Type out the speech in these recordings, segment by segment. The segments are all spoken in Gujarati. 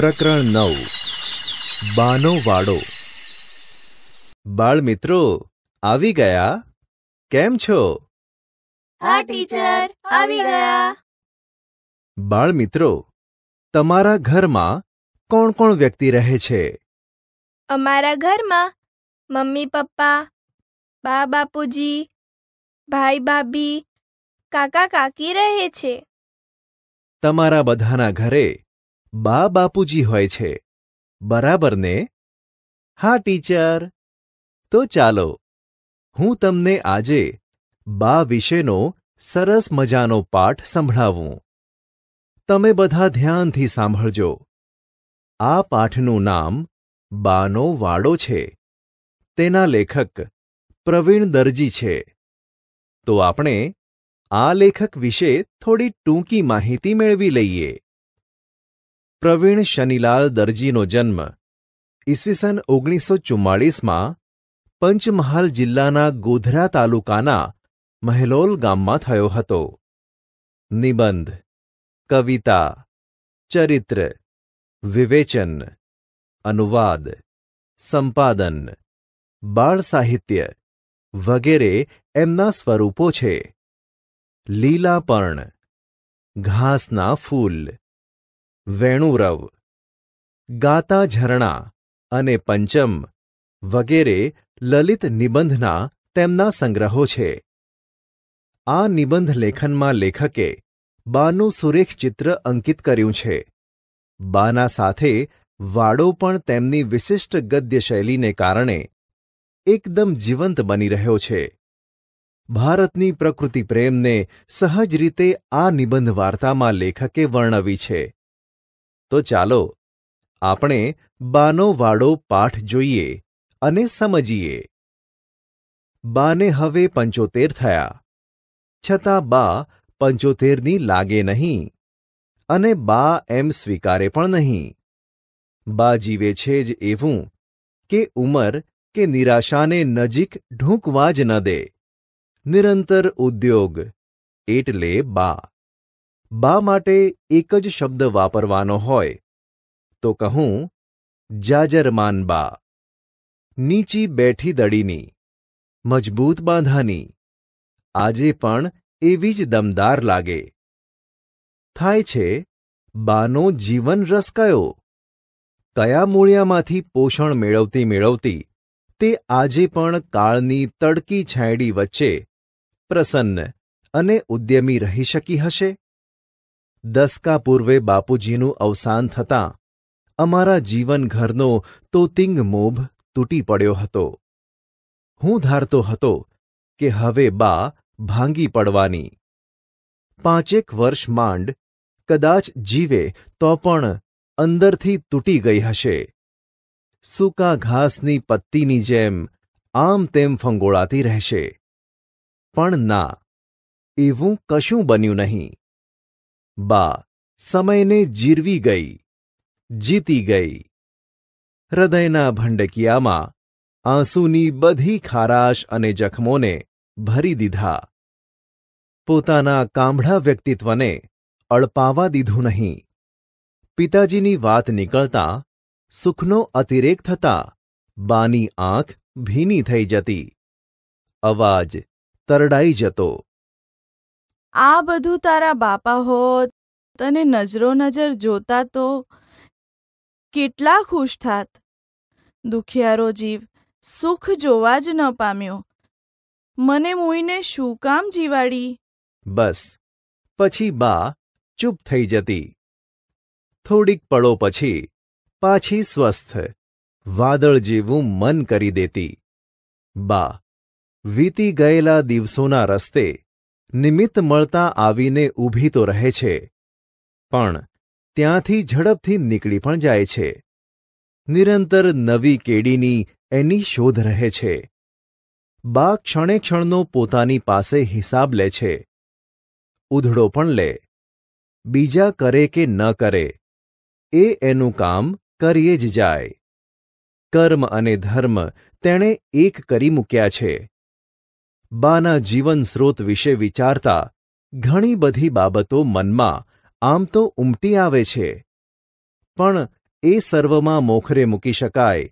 પ્રકરણ નવ બાનો વાડો બાળ મિત્રો આવી ગયા કેમ છો હા ટીચર આવી ગયા બાળ મિત્રો તમારા ઘરમાં કોણ કોણ વ્યક્તિ રહે છે અમારા ઘરમાં મમ્મી પપ્પા બા બાપુજી ભાઈ ભાભી કાકા કાકી રહે છે તમારા બધાના ઘરે બા બાપુજી હોય છે બરાબર ને હા ટીચર તો ચાલો હું તમને આજે બા વિશેનો સરસ મજાનો પાઠ સંભળાવું તમે બધા ધ્યાનથી સાંભળજો આ પાઠનું નામ બાનો વાડો છે તેના લેખક પ્રવીણ દરજી છે તો આપણે આ લેખક વિશે થોડી ટૂંકી માહિતી મેળવી લઈએ પ્રવીણ શનિલાલ દરજીનો જન્મ ઈસવીસન ઓગણીસો ચુમ્માળીસમાં પંચમહાલ જિલ્લાના ગોધરા તાલુકાના મહેલોલ ગામમાં થયો હતો નિબંધ કવિતા ચરિત્ર વિવેચન અનુવાદ સંપાદન બાળ સાહિત્ય વગેરે એમના સ્વરૂપો છે લીલાપર્ણ ઘાસના ફૂલ વેણુરવ ગાતા ઝરણા અને પંચમ વગેરે લલિત નિબંધના તેમના સંગ્રહો છે આ નિબંધ લેખનમાં લેખકે બાનું સુરેખ ચિત્ર અંકિત કર્યું છે બાના સાથે વાડો પણ તેમની વિશિષ્ટ ગદ્ય શૈલીને કારણે એકદમ જીવંત બની રહ્યો છે ભારતની પ્રકૃતિ પ્રેમને સહજ રીતે આ નિબંધ વાર્તામાં લેખકે વર્ણવી છે તો ચાલો આપણે બાનો પાઠ જોઈએ અને સમજીએ બાને હવે પંચોતેર થયા છતાં બા પંચોતેરની લાગે નહીં અને બા એમ સ્વીકારે પણ નહીં બા જીવે છે જ એવું કે ઉંમર કે નિરાશાને નજીક ઢૂંકવા જ ન દે નિરંતર ઉદ્યોગ એટલે બા બા માટે એક જ શબ્દ વાપરવાનો હોય તો કહું જાજરમાન બા નીચી બેઠી દડીની મજબૂત બાંધાની આજે પણ એવી જ દમદાર લાગે થાય છે બાનો જીવન રસ કયો કયા મૂળિયામાંથી પોષણ મેળવતી મેળવતી તે આજે પણ કાળની તડકી છાંયડી વચ્ચે પ્રસન્ન અને ઉદ્યમી રહી શકી હશે દસકા પૂર્વે બાપુજીનું અવસાન થતાં અમારા જીવનઘરનો તોતિંગ મોભ તૂટી પડ્યો હતો હું ધારતો હતો કે હવે બા ભાંગી પડવાની પાંચેક વર્ષ માંડ કદાચ જીવે તો પણ અંદરથી તૂટી ગઈ હશે સૂકા ઘાસની પત્તીની જેમ આમ તેમ ફંગોળાતી રહેશે પણ ના એવું કશું બન્યું નહીં બા સમયને જીરવી ગઈ જીતી ગઈ હૃદયના ભંડકિયામાં આંસુની બધી ખારાશ અને જખમોને ભરી દીધા પોતાના કામળા વ્યક્તિત્વને અળપાવા દીધું નહીં પિતાજીની વાત નીકળતા સુખનો અતિરેક થતા બાની આંખ ભીની થઈ જતી અવાજ તરડાઈ જતો આ બધું તારા બાપા હોત તને નજરો નજર જોતા તો કેટલા ખુશ થાત દુખિયારો જીવ સુખ જોવા જ ન પામ્યો મને મુઈને શું કામ જીવાડી બસ પછી બા ચૂપ થઈ જતી થોડીક પળો પછી પાછી સ્વસ્થ વાદળ જેવું મન કરી દેતી બા વીતી ગયેલા દિવસોના રસ્તે નિમિત્ત મળતા આવીને ઊભી તો રહે છે પણ ત્યાંથી ઝડપથી નીકળી પણ જાય છે નિરંતર નવી કેડીની એની શોધ રહે છે બા ક્ષણે ક્ષણનો પોતાની પાસે હિસાબ લે છે ઉધડો પણ લે બીજા કરે કે ન કરે એ એનું કામ કરીએ જ જાય કર્મ અને ધર્મ તેણે એક કરી મૂક્યા છે બાના જીવન સ્રોત વિશે વિચારતા ઘણી બધી બાબતો મનમાં આમ તો ઉમટી આવે છે પણ એ સર્વમાં મોખરે મૂકી શકાય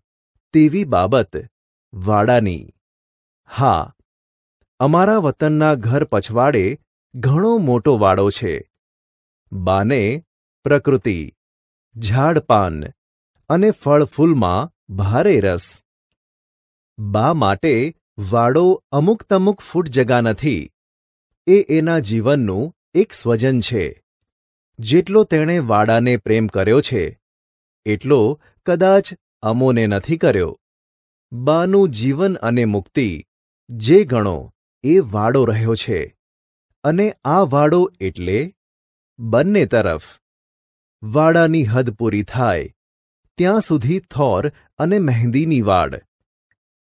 તેવી બાબત વાડાની હા અમારા વતનના ઘર પછવાડે ઘણો મોટો વાડો છે બાને પ્રકૃતિ ઝાડપાન અને ફળફૂલમાં ભારે રસ બા માટે વાડો અમુક તમુક ફૂટ જગા નથી એ એના જીવનનું એક સ્વજન છે જેટલો તેણે વાડાને પ્રેમ કર્યો છે એટલો કદાચ અમોને નથી કર્યો બાનું જીવન અને મુક્તિ જે ગણો એ વાડો રહ્યો છે અને આ વાડો એટલે બંને તરફ વાડાની હદ પૂરી થાય ત્યાં સુધી થોર અને મહેંદીની વાડ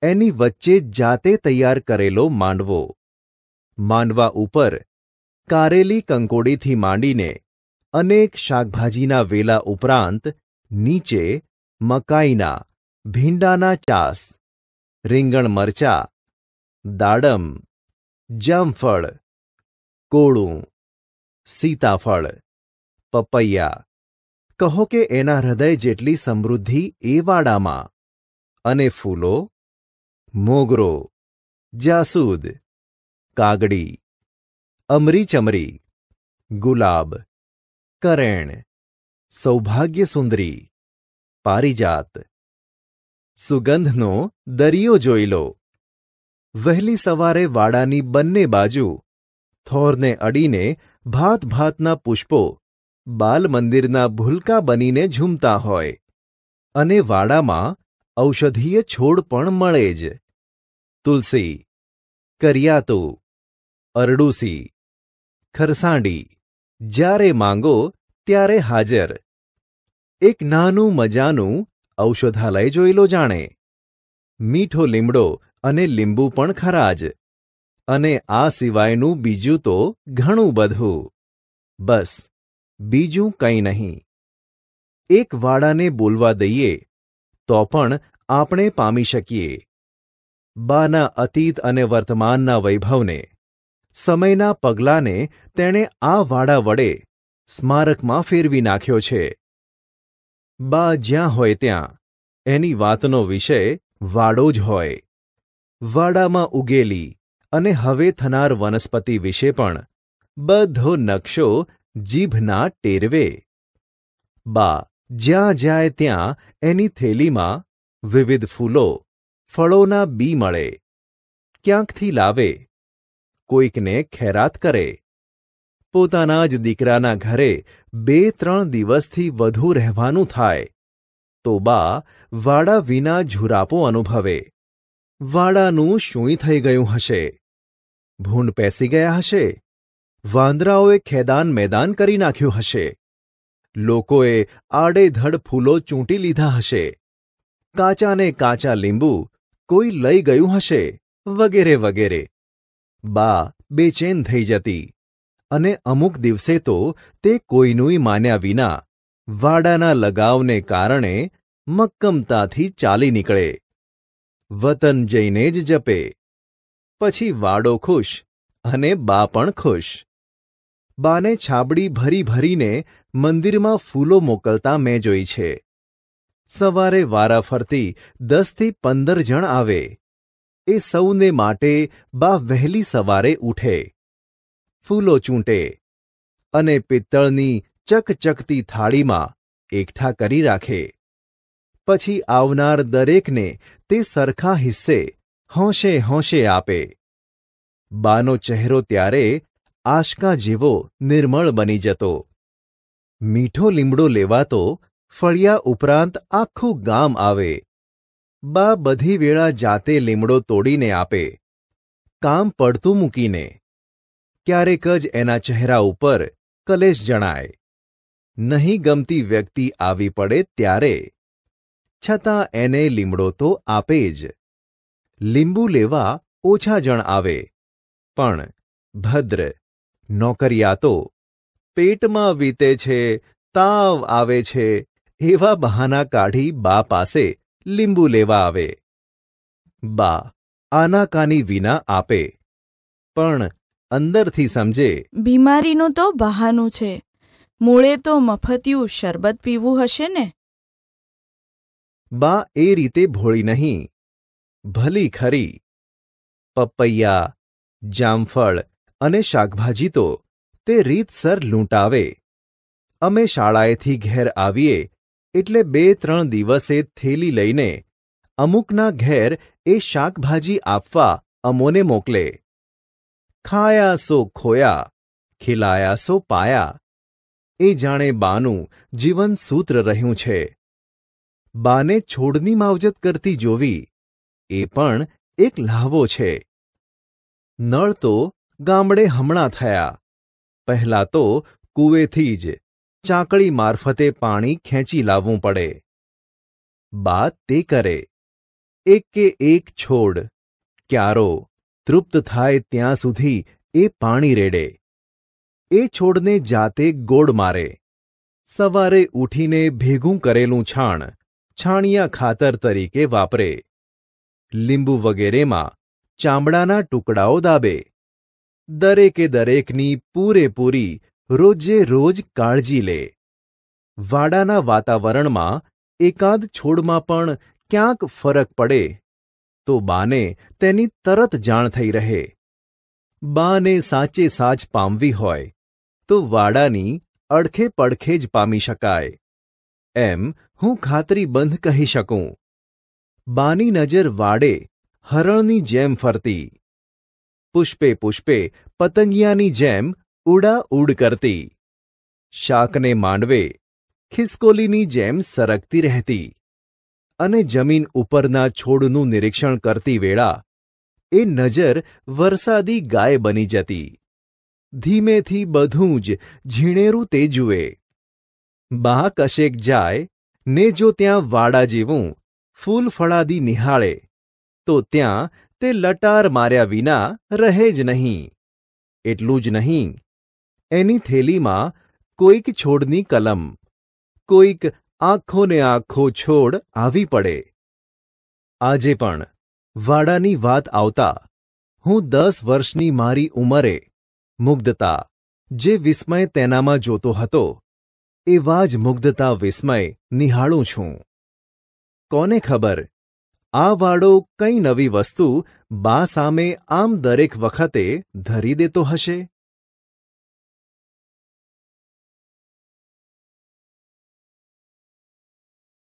એની વચ્ચે જાતે તૈયાર કરેલો માંડવો માંડવા ઉપર કારેલી કંકોડીથી માંડીને અનેક શાકભાજીના વેલા ઉપરાંત નીચે મકાઈના ભીંડાના ચાસ રીંગણ મરચા દાડમ જામફળ કોળું સીતાફળ પપૈયા કહો કે એના હૃદય જેટલી સમૃદ્ધિ એ વાડામાં અને ફૂલો મોગરો જાસૂદ કાગડી અમરી ચમરી ગુલાબ કરેણ સૌભાગ્યસુંદરી પારિજાત સુગંધનો દરિયો જોઈ લો વહેલી સવારે વાડાની બંને બાજુ થોરને અડીને ભાત ભાતના પુષ્પો બાલમંદિરના ભૂલકા બનીને ઝૂમતા હોય અને વાડામાં ઔષધીય છોડ પણ મળે જ તુલસી કરિયાતું અરડૂસી ખરસાંડી જ્યારે માંગો ત્યારે હાજર એક નાનું મજાનું ઔષધાલય જોઈ લો જાણે મીઠો લીમડો અને લીંબુ પણ ખરા જ અને આ સિવાયનું બીજું તો ઘણું બધું બસ બીજું કંઈ નહીં એક વાડાને બોલવા દઈએ તો પણ આપણે પામી શકીએ બાના અતીત અને વર્તમાનના વૈભવને સમયના પગલાને તેણે આ વાડા વડે સ્મારકમાં ફેરવી નાખ્યો છે બા જ્યાં હોય ત્યાં એની વાતનો વિષય વાડો જ હોય વાડામાં ઉગેલી અને હવે થનાર વનસ્પતિ વિશે પણ બધો નકશો જીભના ટેરવે બા જ્યાં જાય ત્યાં એની થેલીમાં વિવિધ ફૂલો ફળોના બી મળે ક્યાંકથી લાવે કોઈકને ખેરાત કરે પોતાના જ દીકરાના ઘરે બે ત્રણ દિવસથી વધુ રહેવાનું થાય તો બા વાડા વિના ઝુરાપો અનુભવે વાડાનું શુંય થઈ ગયું હશે ભૂંડ પેસી ગયા હશે વાંદરાઓએ ખેદાન મેદાન કરી નાખ્યું હશે લોકોએ આડેધડ ફૂલો ચૂંટી લીધા હશે કાચાને કાચા લીંબુ કોઈ લઈ ગયું હશે વગેરે વગેરે બા બેચેન થઈ જતી અને અમુક દિવસે તો તે કોઈનુંય માન્યા વિના વાડાના લગાવને કારણે મક્કમતાથી ચાલી નીકળે વતન જઈને જ જપે પછી વાડો ખુશ અને બા પણ ખુશ બાને છાબડી ભરી ભરીને મંદિરમાં ફૂલો મોકલતા મેં જોઈ છે સવારે વારા ફરતી દસથી પંદર જણ આવે એ સૌને માટે બા વહેલી સવારે ઉઠે ફૂલો ચૂંટે અને પિત્તળની ચકચકતી થાળીમાં એકઠા કરી રાખે પછી આવનાર દરેકને તે સરખા હિસ્સે હોંશે હોંશે આપે બાનો ચહેરો ત્યારે આશકા જેવો નિર્મળ બની જતો મીઠો લીમડો લેવાતો ફળિયા ઉપરાંત આખું ગામ આવે બા બધી વેળા જાતે લીમડો તોડીને આપે કામ પડતું મૂકીને ક્યારેક જ એના ચહેરા ઉપર કલેશ જણાય નહીં ગમતી વ્યક્તિ આવી પડે ત્યારે છતાં એને લીમડો તો આપે જ લીંબુ લેવા ઓછા જણ આવે પણ ભદ્ર નોકરિયાતો પેટમાં વીતે છે તાવ આવે છે એવા બહાના કાઢી બા પાસે લીંબુ લેવા આવે બા આનાકાની વિના આપે પણ અંદરથી સમજે બીમારીનું તો બહાનું છે મૂળે તો મફતિયું શરબત પીવું હશે ને બા એ રીતે ભોળી નહીં ભલી ખરી પપૈયા જામફળ અને શાકભાજી તો તે રીતસર લૂંટાવે અમે શાળાએથી ઘેર આવીએ એટલે બે ત્રણ દિવસે થેલી લઈને અમુકના ઘેર એ શાકભાજી આપવા અમોને મોકલે ખાયા સો ખોયા ખિલાયા સો પાયા એ જાણે બાનું જીવન સૂત્ર રહ્યું છે બાને છોડની માવજત કરતી જોવી એ પણ એક લાહવો છે નળ તો ગામડે હમણાં થયા પહેલા તો કુવેથી જ ચાંકળી મારફતે પાણી ખેંચી લાવવું પડે બાદ તે કરે એક કે એક છોડ ક્યારો તૃપ્ત થાય ત્યાં સુધી એ પાણી રેડે એ છોડને જાતે ગોળ મારે સવારે ઊઠીને ભેગું કરેલું છાણ છાણિયા ખાતર તરીકે વાપરે લીંબુ વગેરેમાં ચામડાના ટુકડાઓ દાબે દરેકે દરેકની પૂરેપૂરી રોજે રોજ કાળજી લે વાડાના વાતાવરણમાં એકાદ છોડમાં પણ ક્યાંક ફરક પડે તો બાને તેની તરત જાણ થઈ રહે બાને સાચે સાચ પામવી હોય તો વાડાની અડખે પડખે જ પામી શકાય એમ હું ખાતરી બંધ કહી શકું બાની નજર વાડે હરણની જેમ ફરતી પુષ્પે પુષ્પે પતંગિયાની જેમ ઉડા ઉડ કરતી શાકને માંડવે ખિસકોલીની જેમ સરકતી રહેતી અને જમીન ઉપરના છોડનું નિરીક્ષણ કરતી વેળા એ નજર વરસાદી ગાય બની જતી ધીમેથી બધું જ ઝીણેરું તે જુએ બા કશેક જાય ને જો ત્યાં વાડા જેવું ફૂલ ફળાદી નિહાળે તો ત્યાં તે લટાર માર્યા વિના રહે જ નહીં એટલું જ નહીં એની થેલીમાં કોઈક છોડની કલમ કોઈક આખોને આખો છોડ આવી પડે આજે પણ વાડાની વાત આવતા હું દસ વર્ષની મારી ઉંમરે મુગ્ધતા જે વિસ્મય તેનામાં જોતો હતો એવા જ મુગ્ધતા વિસ્મય નિહાળું છું કોને ખબર આ વાડો કંઈ નવી વસ્તુ બા સામે આમ દરેક વખતે ધરી દેતો હશે